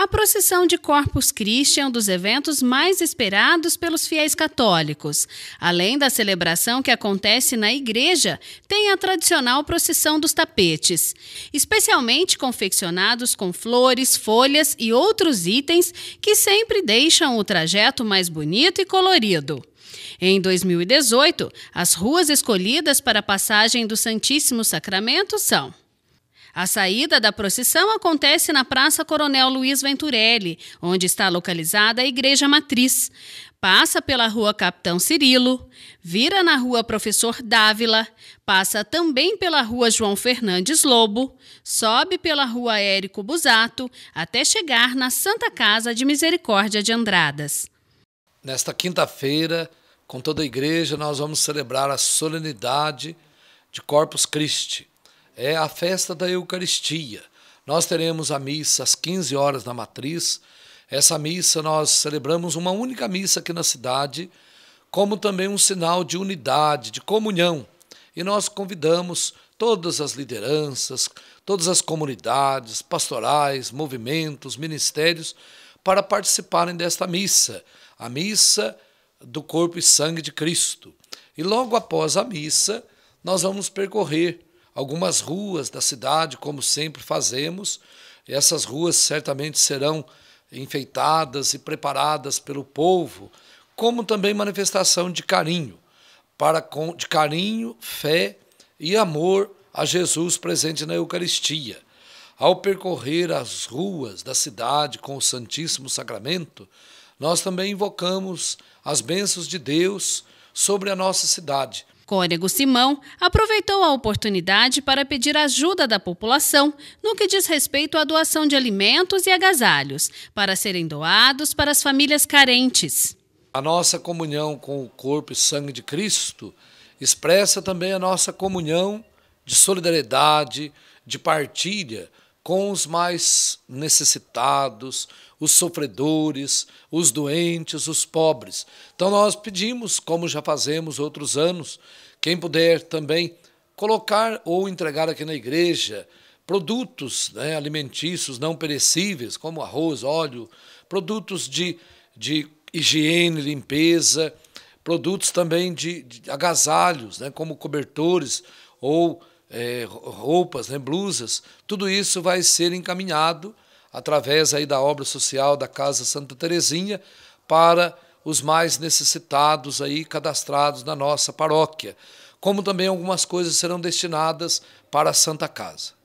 A procissão de Corpus Christi é um dos eventos mais esperados pelos fiéis católicos. Além da celebração que acontece na igreja, tem a tradicional procissão dos tapetes, especialmente confeccionados com flores, folhas e outros itens que sempre deixam o trajeto mais bonito e colorido. Em 2018, as ruas escolhidas para a passagem do Santíssimo Sacramento são a saída da procissão acontece na Praça Coronel Luiz Venturelli, onde está localizada a Igreja Matriz. Passa pela Rua Capitão Cirilo, vira na Rua Professor Dávila, passa também pela Rua João Fernandes Lobo, sobe pela Rua Érico Busato, até chegar na Santa Casa de Misericórdia de Andradas. Nesta quinta-feira, com toda a igreja, nós vamos celebrar a solenidade de Corpus Christi, é a festa da Eucaristia. Nós teremos a missa às 15 horas na Matriz. Essa missa nós celebramos uma única missa aqui na cidade, como também um sinal de unidade, de comunhão. E nós convidamos todas as lideranças, todas as comunidades, pastorais, movimentos, ministérios, para participarem desta missa, a missa do corpo e sangue de Cristo. E logo após a missa, nós vamos percorrer algumas ruas da cidade, como sempre fazemos. E essas ruas certamente serão enfeitadas e preparadas pelo povo, como também manifestação de carinho, para com, de carinho, fé e amor a Jesus presente na Eucaristia. Ao percorrer as ruas da cidade com o Santíssimo Sacramento, nós também invocamos as bênçãos de Deus sobre a nossa cidade Cônego Simão aproveitou a oportunidade para pedir ajuda da população no que diz respeito à doação de alimentos e agasalhos para serem doados para as famílias carentes. A nossa comunhão com o corpo e sangue de Cristo expressa também a nossa comunhão de solidariedade, de partilha com os mais necessitados, os sofredores, os doentes, os pobres. Então nós pedimos, como já fazemos outros anos, quem puder também colocar ou entregar aqui na igreja produtos né, alimentícios não perecíveis, como arroz, óleo, produtos de, de higiene, limpeza, produtos também de, de agasalhos, né, como cobertores ou é, roupas, né, blusas, tudo isso vai ser encaminhado através aí da obra social da Casa Santa Terezinha para os mais necessitados aí cadastrados na nossa paróquia, como também algumas coisas serão destinadas para a Santa Casa.